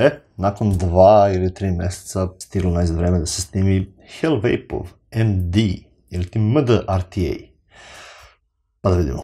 E, nakon dva ili tri meseca stilo najzad vreme da se snimi Hell Vapov MD ili ti MD RTA. Pa da vidimo.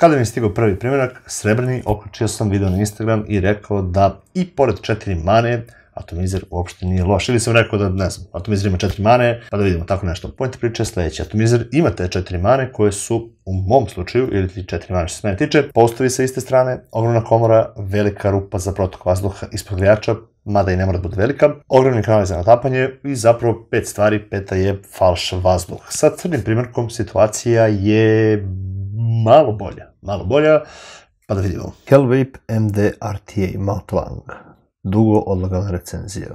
Kada mi je stigao prvi primjerak, srebrni, okručio sam video na Instagram i rekao da i pored četiri mane, Atomizer uopšte nije loš. Ili sam rekao da, ne znam, Atomizer ima četiri mane, pa da vidimo tako nešto. Point priče je sledeći. Atomizer ima te četiri mane koje su u mom slučaju, ili ti četiri mane što se mene tiče, postovi sa iste strane, ogromna komora, velika rupa za protok vazduha ispod glijača, mada i ne mora da bude velika, ogromni kanali za natapanje i zapravo pet stvari, peta je falš vazduh. Sa crnim primjerkom situacija je malo bolja, malo bolja, pa da vidimo. Hellvape MDRTA Mount Lang dugo odlagana recenzija.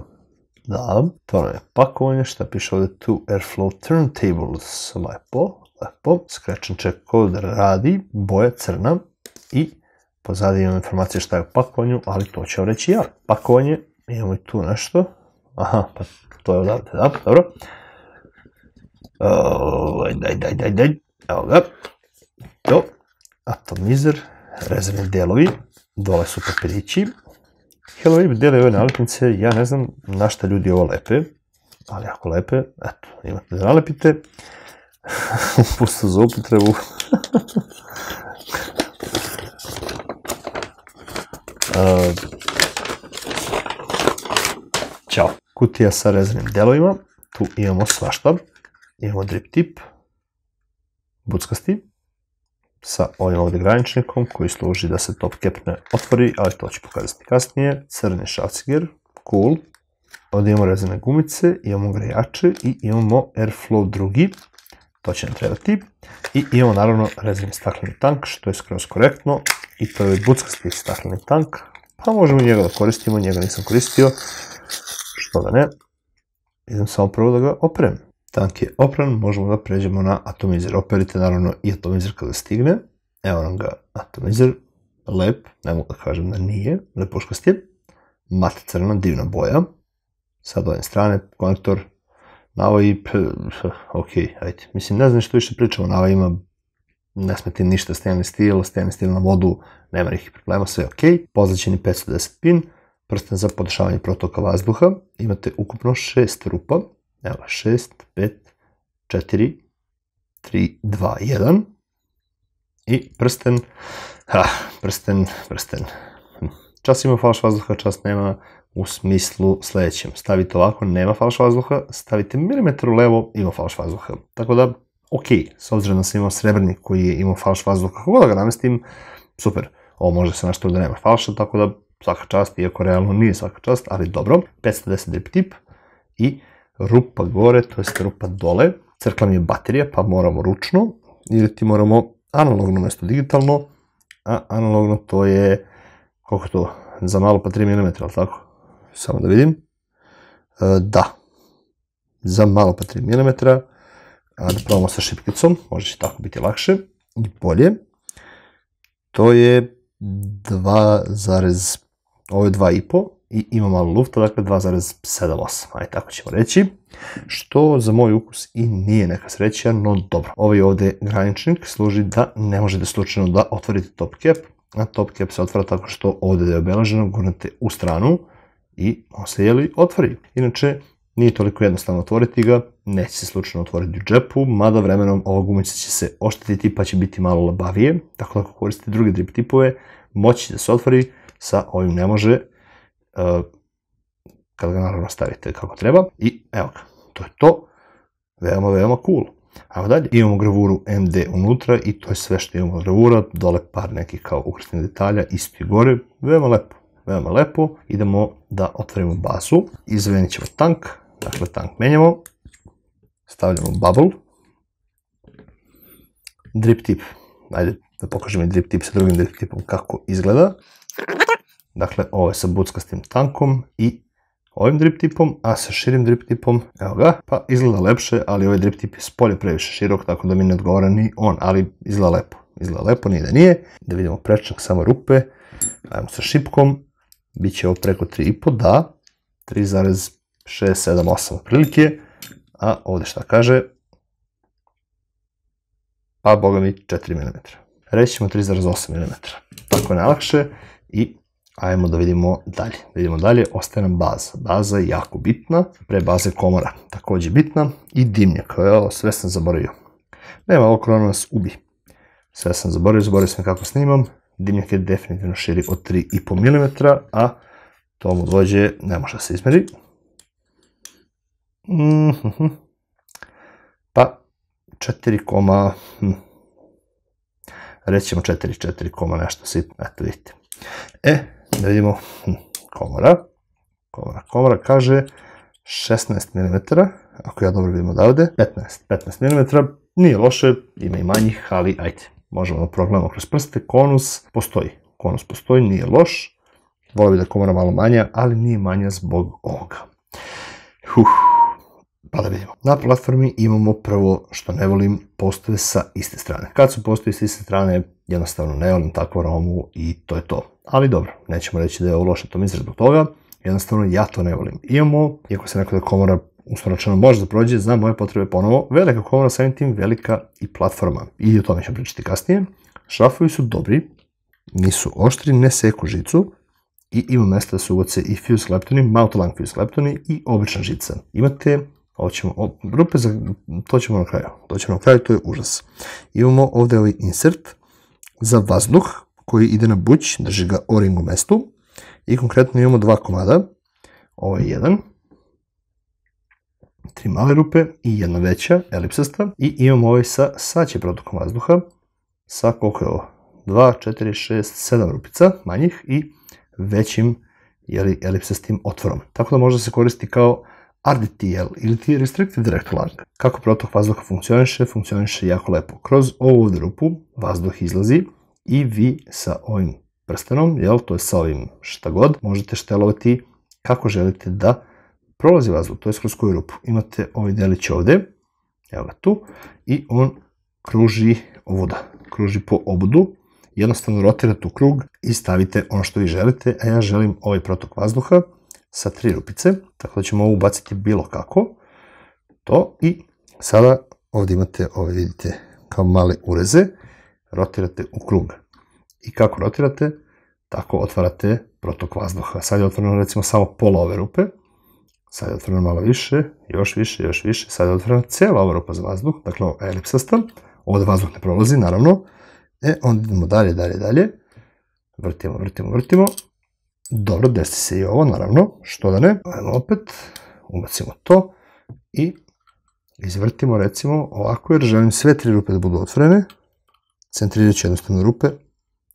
Da, to nam je pakovanje, šta piše ovde tu Airflow Turntables, lepo, lepo, skrečan check kod radi, boja crna i pozadi imamo informacije šta je u pakovanju, ali to ću vam reći ja. Pakovanje, imamo i tu nešto, aha, pa to je odavde, da, dobro. O, ovaj, daj, daj, daj, daj, evo ga, to, atomizer, rezervni delovi, dole su papirići, Halloween dele ove nalepnice, ja ne znam na šta ljudi ovo lepe, ali ako lepe, eto, imate da nalepite, pusto za upotrebu. uh, Ćao. Kutija sa rezanim delovima, tu imamo svašta, imamo drip tip, buckasti, sa ovim ovdje graničnikom koji služi da se top cap ne otvori, ali to ću pokazati kasnije. Crni šalciger, cool. Ovdje imamo rezene gumice, imamo grejače i imamo airflow drugi, to će nam trebati. I imamo naravno rezervni stakleni tank, što je skroz korektno. I to je ovaj buckasti stakleni tank, pa možemo njega da koristimo, njega nisam koristio, što da ne. Idem samo prvo da ga opremim tanki opran, možemo da pređemo na atomizer. Operite naravno i atomizer kada stigne. Evo nam ga atomizer, lep, ne mogu da kažem da nije, lepoškast je. Mat crna, divna boja. Sad ovim strane, konektor, na i, p, ok, ajde. Mislim, ne znam što više pričamo, Nava ima ne smeti ništa stainless steel, stainless steel na vodu, nema nekih problema, sve je ok. Pozlaćeni 510 pin, prsten za podešavanje protoka vazduha, imate ukupno 6 rupa, Evo, 6, 5, 4, 3, 2, 1. I prsten. Ha, prsten, prsten. Čas ima falš vazduha, čas nema u smislu sledećem. Stavite ovako, nema falš vazduha, stavite milimetar u levo, ima falš vazduha. Tako da, ok, s obzirom da sam imao srebrnik koji je imao falš vazduha, kako da ga namestim, super. Ovo može se našto da nema falša, tako da svaka čast, iako realno nije svaka čast, ali dobro. 510 drip tip i rupa gore, to jest rupa dole, crkla mi je baterija, pa moramo ručno, ili ti moramo analogno mesto digitalno, a analogno to je, koliko to, za malo pa 3 mm, ali tako? Samo da vidim. E, da, za malo pa 3 mm, a da probamo sa šipkicom, može će tako biti lakše i bolje. To je 2, ovo je 2,5, i ima malo lufta, dakle 2,78, aj tako ćemo reći, što za moj ukus i nije neka sreća, no dobro. Ovaj ovde graničnik služi da ne možete slučajno da otvorite top cap, a top cap se otvara tako što ovdje da je obeleženo, gurnete u stranu i on se jeli otvori. Inače, nije toliko jednostavno otvoriti ga, neće se slučajno otvoriti u džepu, mada vremenom ova gumica će se oštetiti pa će biti malo labavije, tako da ako koristite druge drip tipove, moći da se otvori, sa ovim ne može, Eh, kad ga naravno stavite kako treba i evo ga, to je to veoma, veoma cool. Ajmo dalje, imamo gravuru MD unutra i to je sve što imamo gravura, dole par nekih kao ukrstnih detalja, isti gore, veoma lepo, veoma lepo. Idemo da otvorimo basu, izvenit ćemo tank, dakle tank menjamo, stavljamo bubble, drip tip, ajde da pokažem i drip tip sa drugim drip tipom kako izgleda. Dakle, ovo je sa buckastim tankom i ovim drip tipom, a sa širim drip tipom, evo ga, pa izgleda lepše, ali ovaj drip tip je spolje previše širok, tako da mi ne odgovara ni on, ali izgleda lepo. Izgleda lepo, nije da nije. Da vidimo prečnik, samo rupe. Ajmo sa šipkom. Biće ovo preko 3,5, da. 3,678 otprilike. A ovde šta kaže? Pa, boga mi, 4 mm. Reći ćemo 3,8 mm. Tako je najlakše i Ajmo da vidimo dalje. Da vidimo dalje, ostaje nam baza. Baza je jako bitna, pre baze komora takođe bitna i dimnjak, evo, sve sam zaboravio. Nema, ovo korona nas ubi. Sve sam zaboravio, zaboravio sam kako snimam. Dimnjak je definitivno širi od 3,5 mm, a to mu dođe, ne može da se izmeri. Mm -hmm. Pa, 4, hm. rećemo 4, 4, nešto sitno, eto vidite. E, Da vidimo, hm, komora, komora, komora kaže 16 mm, ako ja dobro vidim odavde, 15, 15 mm, nije loše, ima i manjih, ali ajde, možemo da progledamo kroz prste, konus postoji, konus postoji, nije loš, volio bi da komora malo manja, ali nije manja zbog ovoga. Huh, pa da vidimo. Na platformi imamo prvo što ne volim postove sa iste strane. Kad su postoji sa iste strane, jednostavno ne volim takvu romu i to je to ali dobro, nećemo reći da je ovo loše, to mi zbog toga, jednostavno ja to ne volim. Imamo, iako se nekada da komora usmračeno može da prođe, znam moje potrebe ponovo, velika komora samim tim, velika i platforma. I o tome ćemo pričati kasnije. Šrafovi su dobri, nisu oštri, ne seku žicu, i ima mesta da se uvoce i fuse kleptoni, mount-lung fuse kleptoni i obična žica. Imate, ovo ćemo, o, rupe za, to ćemo na kraju, to ćemo na kraju, to je užas. Imamo ovde ovaj insert za vazduh, koji ide na buć, drži ga o ringu mestu i konkretno imamo dva komada, ovo je jedan, tri male rupe i jedna veća, elipsasta i imamo ovaj sa saće protokom vazduha sa koliko je ovo? 2, 4, 6, 7 rupica manjih i većim jeli, elipsastim otvorom. Tako da može se koristi kao RDTL ili ti Restricted Direct Large. Kako protok vazduha funkcioniše, funkcioniše jako lepo. Kroz ovu ovdje rupu vazduh izlazi i vi sa ovim prstenom, jel, to je sa ovim šta god, možete štelovati kako želite da prolazi vazduh, to je kroz koju rupu. Imate ovaj delić ovde, evo ga tu, i on kruži ovuda, kruži po obudu, jednostavno rotirate u krug i stavite ono što vi želite, a ja želim ovaj protok vazduha sa tri rupice, tako da ćemo ovo ubaciti bilo kako, to i sada ovde imate, ovde ovaj, vidite kao male ureze, rotirate u krug. I kako rotirate? Tako otvarate protok vazduha. Sad je otvoreno recimo samo pola ove rupe, sad je otvoreno malo više, još više, još više, sad je otvoreno cijela ova rupa za vazduh, dakle ovo je elipsasta, ovdje vazduh ne prolazi, naravno, e, onda idemo dalje, dalje, dalje, vrtimo, vrtimo, vrtimo, dobro, desi se i ovo, naravno, što da ne, ajmo opet, ubacimo to i izvrtimo recimo ovako, jer želim sve tri rupe da budu otvorene, centrirat ću jednostavno rupe,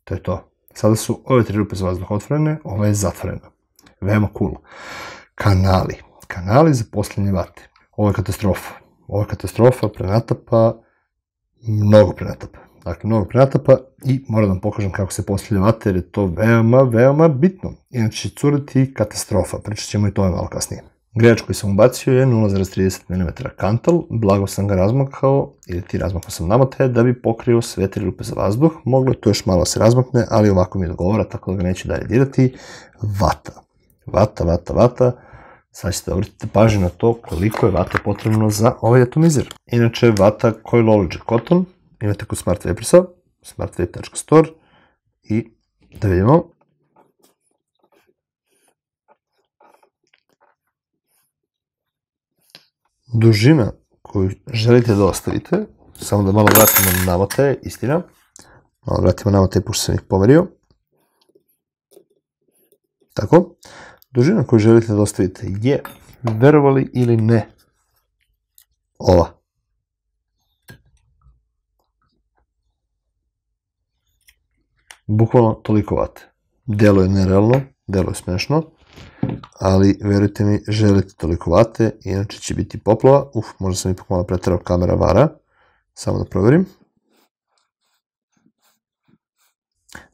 to je to. Sada su ove tri rupe za vazduh otvorene, ova je zatvorena. Veoma cool. Kanali. Kanali za posljednje vate. Ovo je katastrofa. Ovo je katastrofa, prenatapa, mnogo prenatapa. Dakle, mnogo prenatapa i moram da vam pokažem kako se postavlja vate, jer je to veoma, veoma bitno. Inače će curati katastrofa. Pričat ćemo i to malo kasnije. Greč koji sam ubacio je 0,30 mm kantal, blago sam ga razmakao, ili ti razmakao sam namote, da bi pokrio sve tri rupe za vazduh. Moglo je to još malo da se razmakne, ali ovako mi odgovara, tako da ga neću dalje dirati. Vata. Vata, vata, vata. Sad ćete da obratiti pažnju na to koliko je vata potrebno za ovaj atomizer. Inače, vata Coilology Cotton, imate kod Smart Vaporsa, smartvape.store i da vidimo dužina koju želite da ostavite, samo da malo vratimo navotaje, istina, malo vratimo navotaje pošto sam ih pomerio, tako, dužina koju želite da ostavite je, verovali ili ne, ova. Bukvalno toliko vate. Delo je nerealno, delo je smešno, ali verujte mi, želite toliko vate, inače će biti poplava. Uf, možda sam ipak malo pretarao kamera vara, samo da proverim.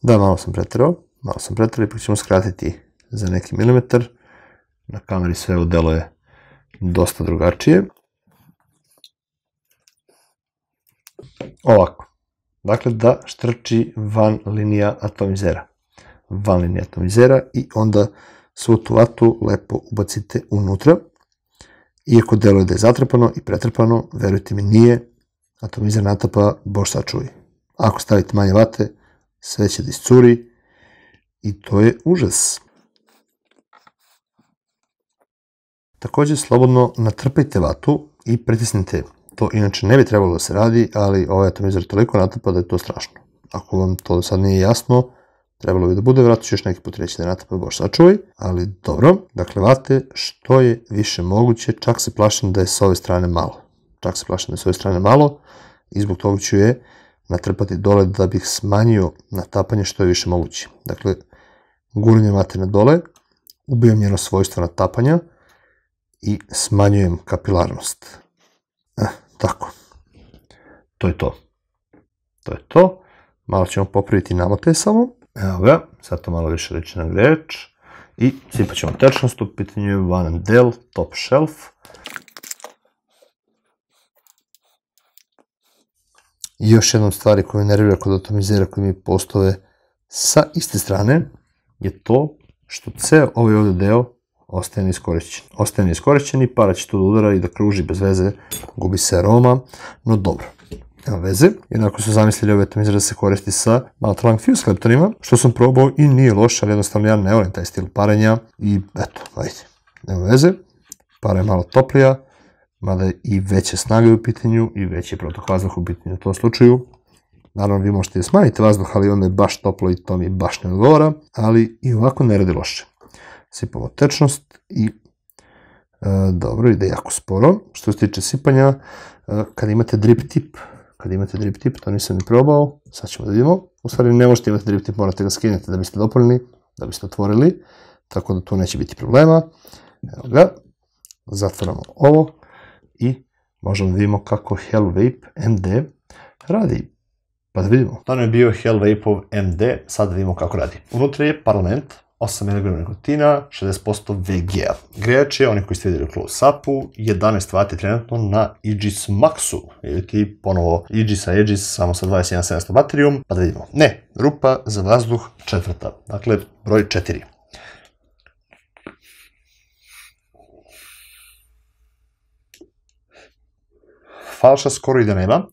Da, malo sam pretarao, malo sam pretarao, ipak ćemo skratiti za neki milimetar. Na kameri sve udelo je dosta drugačije. Ovako. Dakle, da štrči van linija atomizera. Van linija atomizera i onda svu tu vatu lepo ubacite unutra. Iako deluje da je zatrpano i pretrpano, verujte mi nije, atomizer natapa, bož sačuvi. Ako stavite manje vate, sve će da iscuri i to je užas. Takođe, slobodno natrpajte vatu i pritisnite. To inače ne bi trebalo da se radi, ali ovaj atomizor toliko natapa da je to strašno. Ako vam to sad nije jasno, Trebalo bi da bude, vratno još neki put treći da rata, pa boš sačuvaj, ali dobro. Dakle, vate što je više moguće, čak se plašim da je s ove strane malo. Čak se plašim da je s ove strane malo i zbog toga ću je natrpati dole da bih smanjio natapanje što je više moguće. Dakle, gurnjem vate na dole, ubijam njeno svojstvo natapanja i smanjujem kapilarnost. Eh, tako. To je to. To je to. Malo ćemo popraviti namote samo. Evo ga, sad to malo više liči na greč. I sipat ćemo tečnost, u pitanju je Van Del Top Shelf. I još jedna od stvari koja me nervira kod atomizera koji mi postove sa iste strane je to što ceo ovaj ovde deo ostaje neiskorišćen. Ostaje neiskorišćen i para će tu da udara i da kruži bez veze, gubi se aroma, no dobro nema veze. Jednako su zamislili ove tam izraz da se koristi sa Maltrank Fuse kleptorima, što sam probao i nije loše, ali jednostavno ja ne volim taj stil parenja i eto, ajde, nema veze. Para je malo toplija, mada je i veće snage u pitanju i veće protok vazduh u pitanju u tom slučaju. Naravno, vi možete smanjiti vazduh, ali onda je baš toplo i to mi baš ne odgovara, ali i ovako ne radi loše. Sipamo tečnost i E, dobro, ide jako sporo. Što se tiče sipanja, e, kada imate drip tip, kad imate drip tip, to nisam ni probao, sad ćemo da vidimo. U stvari ne možete imati drip tip, morate ga skinjati da biste dopunili, da biste otvorili, tako da tu neće biti problema. Evo ga, zatvoramo ovo i možemo da vidimo kako Vape MD radi. Pa da vidimo. To je bio Vape MD, sad da vidimo kako radi. Unutra je parlament, 8 mg nikotina, 60% vg Grejač je, oni koji ste vidjeli u close 11 W trenutno na Aegis Maxu, ili ti ponovo Aegis Aegis, samo sa 21700 baterijom, pa da vidimo. Ne, rupa za vazduh četvrta, dakle broj 4. Falša skoro i da nema.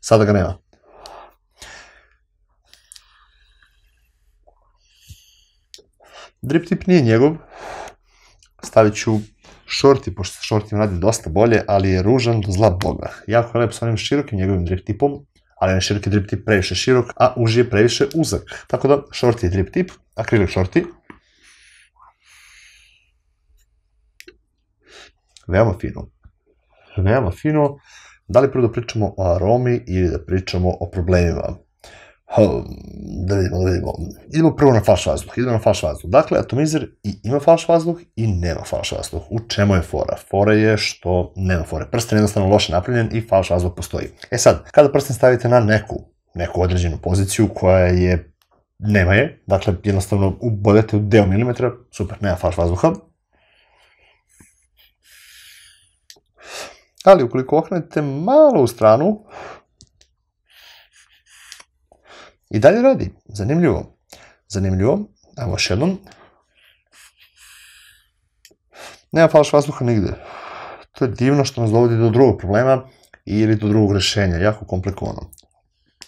Sada ga nema. Drip tip nije njegov. Stavit ću shorti, pošto shorti im radi dosta bolje, ali je ružan do zla boga. Jako lep sa onim širokim njegovim drip tipom, ali je široki drip tip previše širok, a uži je previše uzak. Tako da, shorti je drip tip, akrilik shorti. Veoma fino. Veoma fino. Da li prvo da pričamo o aromi ili da pričamo o problemima? da vidimo, da vidimo. Idemo prvo na flaš vazduh. Idemo na flaš vazduh. Dakle, atomizer i ima flaš vazduh i nema flaš vazduh. U čemu je fora? Fora je što nema fore. Prsten je jednostavno loše napravljen i flaš vazduh postoji. E sad, kada prsten stavite na neku, neku određenu poziciju koja je nema je, dakle jednostavno ubodete u deo milimetra, super, nema flaš vazduha, ali ukoliko okrenete malo u stranu, I dalje radi. Zanimljivo. Zanimljivo. Evo još jednom. Nema falaš vazduha nigde. To je divno što nas dovodi do drugog problema ili do drugog rešenja. Jako komplikovano.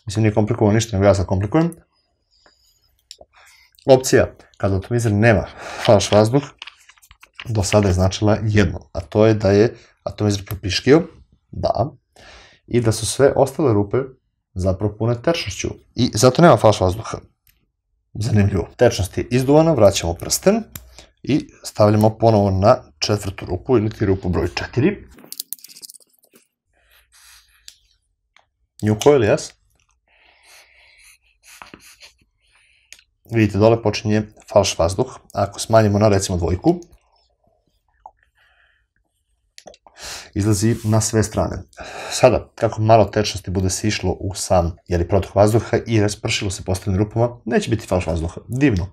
Mislim, nije komplikovano ništa, nego ja sad komplikujem. Opcija, kada atomizer nema falaš vazduh, do sada je značila jedno, a to je da je atomizer propiškio, da, i da su sve ostale rupe zapravo pune tečnošću i zato nema falš vazduha. Zanimljivo. Tečnost je izduvana, vraćamo prsten i stavljamo ponovo na četvrtu rupu ili ti rupu broj 4. Nju coil, jas? Vidite, dole počinje falš vazduh. Ako smanjimo na recimo dvojku, izlazi na sve strane. Sada, kako malo tečnosti bude sišlo u sam jeli, protok vazduha i raspršilo se po stranim rupama, neće biti falš vazduha. Divno.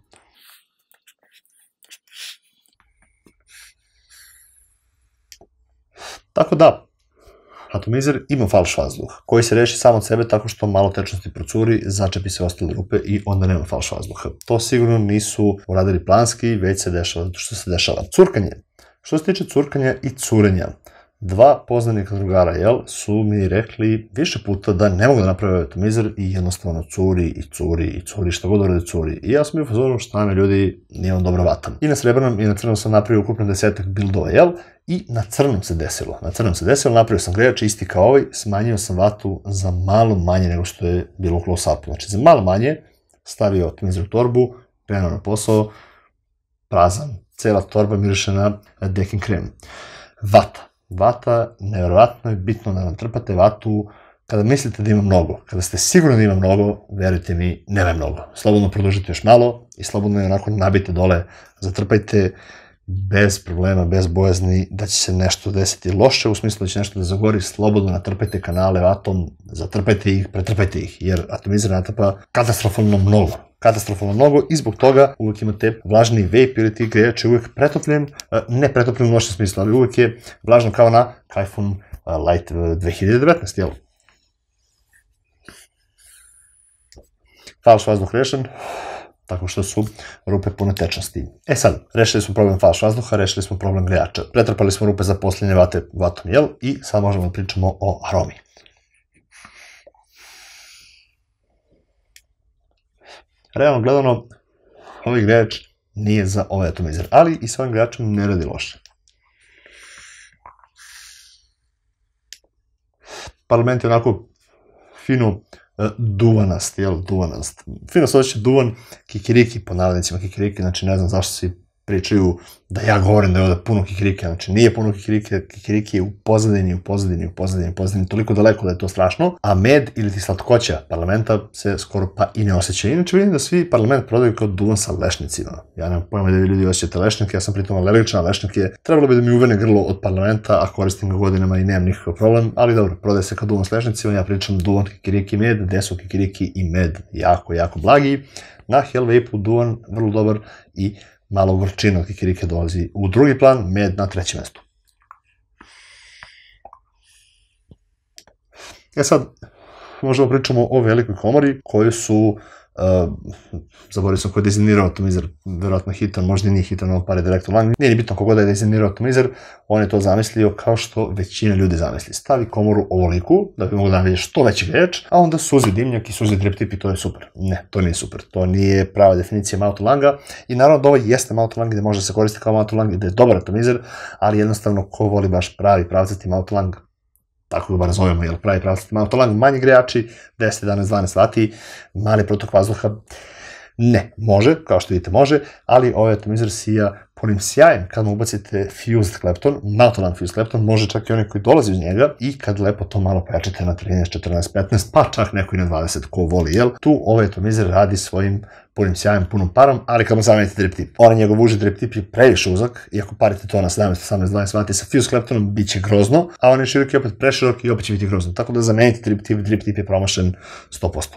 Tako da, atomizer ima falš vazduh, koji se reši samo od sebe tako što malo tečnosti procuri, začepi se ostale rupe i onda nema falš vazduha. To sigurno nisu uradili planski, već se dešava zato što se dešava. Curkanje. Što se tiče curkanja i curenja, dva poznanika drugara, jel, su mi rekli više puta da ne mogu da naprave atomizer i jednostavno curi i curi i curi, šta god da urade curi. I ja sam bio u fazonu šta me ljudi, nije on dobro vatan. I na srebrnom i na crnom sam napravio ukupno desetak bildova, jel, i na crnom se desilo. Na crnom se desilo, napravio sam grejač isti kao ovaj, smanjio sam vatu za malo manje nego što je bilo u close-upu. Znači za malo manje, stavio atomizer u torbu, krenuo na posao, prazan, cela torba miriše na dekin krem. Vata vata, nevjerovatno je bitno da nam trpate vatu kada mislite da ima mnogo. Kada ste sigurni da ima mnogo, verujte mi, nema mnogo. Slobodno produžite još malo i slobodno je onako nabite dole, zatrpajte bez problema, bez bojazni da će se nešto desiti loše, u smislu da će nešto da zagori, slobodno natrpajte kanale vatom, zatrpajte ih, pretrpajte ih, jer atomizirana natrpa katastrofalno mnogo katastrofalno mnogo i zbog toga uvek imate vlažni vape ili ti grejač je uvek pretopljen, e, ne pretopljen u lošem smislu, ali uvek je vlažno kao na Kaifun Light 2019, jel? Falš vazduh rešen, tako što su rupe pune tečnosti. E sad, rešili smo problem falš vazduha, rešili smo problem grejača, pretrpali smo rupe za posljednje vate vatom, jel? I sad možemo da pričamo o aromi. realno gledano, ovaj igrač nije za ovaj atomizer, ali i sa ovim igračem ne radi loše. Parlament je onako fino e, duvanast, jel, duvanast. Fino se osjeća duvan, kikiriki po navodnicima, kikiriki, znači ne znam zašto si pričaju da ja govorim da je ovde puno kikirike, znači nije puno kikirike, kikirike je u pozadini, u pozadini, u pozadini, u pozadini, toliko daleko da je to strašno, a med ili ti slatkoća parlamenta se skoro pa i ne osjeća. Inače vidim da svi parlament prodaju kao duvan sa lešnicima. Ja nemam pojma da vi ljudi osjećate lešnike, ja sam pritom alergičan, lešnik je, trebalo bi da mi uvene grlo od parlamenta, a koristim ga godinama i nemam nikakav problem, ali dobro, prodaje se kao duvan sa lešnicima, ja pričam duvan kikiriki med, gde su kikiriki i med jako, jako blagi, na Hellvape-u duvan vrlo dobar i malo vrčina od kikirike dolazi u drugi plan, med na treće mesto. E sad, možemo pričamo o velikoj komori koju su Uh, zaboravio sam ko je dizajnirao atomizer, verovatno Hitan, možda i nije Hitan, ovo pare direkt online, nije ni bitno kogoda je dizajnirao atomizer, on je to zamislio kao što većina ljudi zamisli. Stavi komoru ovoliku, da bi mogla da naviđe što veći greč, a onda suzi dimnjak i suzi dreptip i to je super. Ne, to nije super, to nije prava definicija Mautlanga i naravno da ovo jeste Mautlang gde može da se koristi kao Mautlang i da je dobar atomizer, ali jednostavno ko voli baš pravi pravcati Mautlang tako ga nazovemo, jel pravi pravstvo, malo to manji grejači, 10, 11, 12 vati, mali protok vazduha, Ne, može, kao što vidite može, ali ovaj atomizar sija ponim sjajem kad mu ubacite fused klepton, naturan fused klepton, može čak i onaj koji dolazi iz njega i kad lepo to malo pečete na 13, 14, 15, pa čak neko i na 20 ko voli, jel? Tu ovaj atomizer radi svojim punim sjajem, punom parom, ali kad mu zamenite driptip. Onaj njegov uži driptip je previše uzak, i ako parite to na 17, 18, 20 vati sa fused kleptonom, bit će grozno, a on je široki opet preširok i opet će biti grozno. Tako da zamenite driptip, driptip je promašen 100%.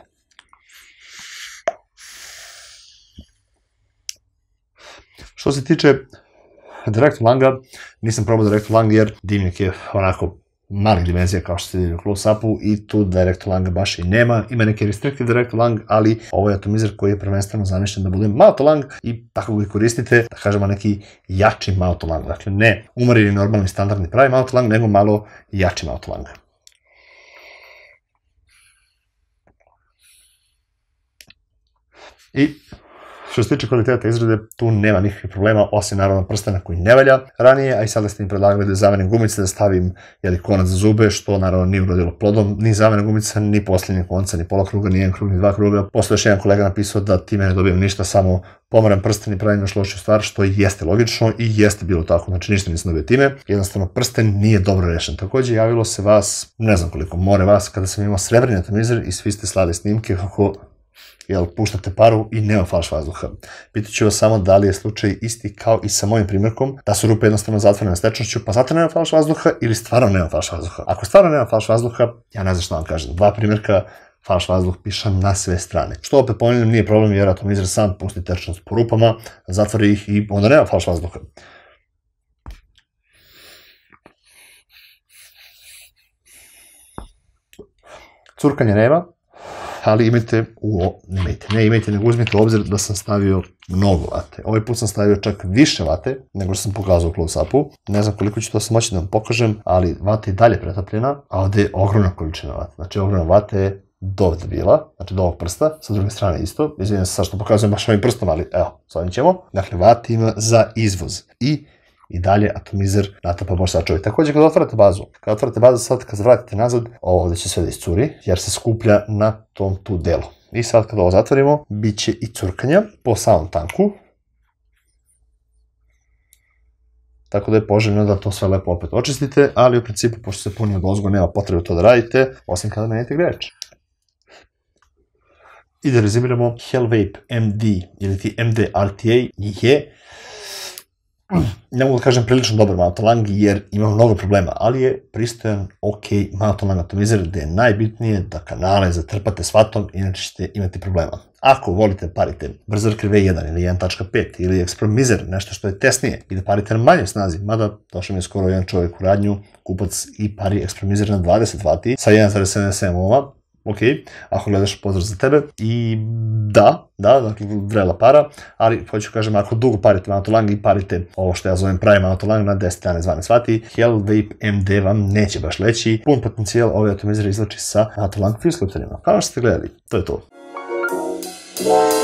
Što se tiče Direct Langa, nisam probao Direct Lang jer dimnik je onako malih dimenzija kao što se vidi u close upu i tu direct langa baš i nema. Ima neki restricted direct lang, ali ovo je atomizer koji je prvenstveno zamišljen da bude mount lang i tako ga koristite, da kažemo neki jači mount lang. Dakle, ne umarili normalni standardni pravi mount lang, nego malo jači mount lang. I Što se tiče kvaliteta izrade, tu nema nikakvih problema, osim naravno prstena koji ne valja ranije, a i sada ste im predlagali da zamenim gumice, da stavim jeli, konac za zube, što naravno nije urodilo plodom, ni zamena gumica, ni posljednjeg konca, ni pola kruga, ni jedan krug, ni dva kruga. Posle još jedan kolega napisao da time ne dobijem ništa, samo pomeram prsten i pravim još lošu stvar, što jeste logično i jeste bilo tako, znači ništa nisam dobio time, jednostavno prsten nije dobro rešen. Takođe javilo se vas, ne znam koliko, more vas, kada sam imao srebrni atomizer i svi ste slali snimke kako jel puštate paru i nema flaš vazduha. Pitaću vas samo da li je slučaj isti kao i sa mojim primjerkom, da su rupe jednostavno zatvorene s tečnošću, pa zato nema flaš vazduha ili stvarno nema flaš vazduha. Ako stvarno nema flaš vazduha, ja ne znam što vam kažem, dva primjerka flaš vazduh pišam na sve strane. Što opet ponavljam, nije problem jer atomizer sam pusti tečnost po rupama, zatvori ih i onda nema flaš vazduha. Curkanje nema, ali imajte, u, nemajte, ne imajte, nego uzmite u obzir da sam stavio mnogo vate. Ovaj put sam stavio čak više vate nego što sam pokazao u close-upu. Ne znam koliko ću to sam moći da vam pokažem, ali vate je dalje pretopljena, a ovde je ogromna količina vate. Znači, ogromna vate je do ovde bila, znači do ovog prsta, sa druge strane isto, izvinim se sa što pokazujem baš ovim prstom, ali evo, s ovim ćemo. Dakle, vata ima za izvoz. I i dalje atomizer natapa može sačuvati. Takođe, kad otvarate bazu, kad otvarate bazu sad, kad vratite nazad, ovde će sve da iscuri, jer se skuplja na tom tu delu. I sad kad ovo zatvorimo, bit će i curkanja po samom tanku, tako da je poželjno da to sve lepo opet očistite, ali u principu, pošto se puni od ozgo, nema potrebe to da radite, osim kada menjate greč. I da rezimiramo, Hellvape MD ili ti MD RTA je ne mogu da kažem prilično dobar Mount jer ima mnogo problema, ali je pristojan, ok, Mount Lang atomizer gde je najbitnije da kanale zatrpate s vatom, inače ćete imati problema. Ako volite da parite brzorker V1 ili 1.5 ili Expromizer, nešto što je tesnije, i da parite na manje snazi, mada došao mi je skoro jedan čovjek u radnju, kupac i pari Expromizer na 20 W sa 1.77 Ova, ok, ako gledaš pozdrav za tebe i da, da, dakle vrela para, ali hoću da kažem ako dugo parite Manotolang i parite ovo što ja zovem pravi Manotolang na 10, 11, 12 svati, Hell Vape MD vam neće baš leći, pun potencijal ove atomizere izlači sa Manotolang Fuse Kao što ste gledali, to je to. Yeah.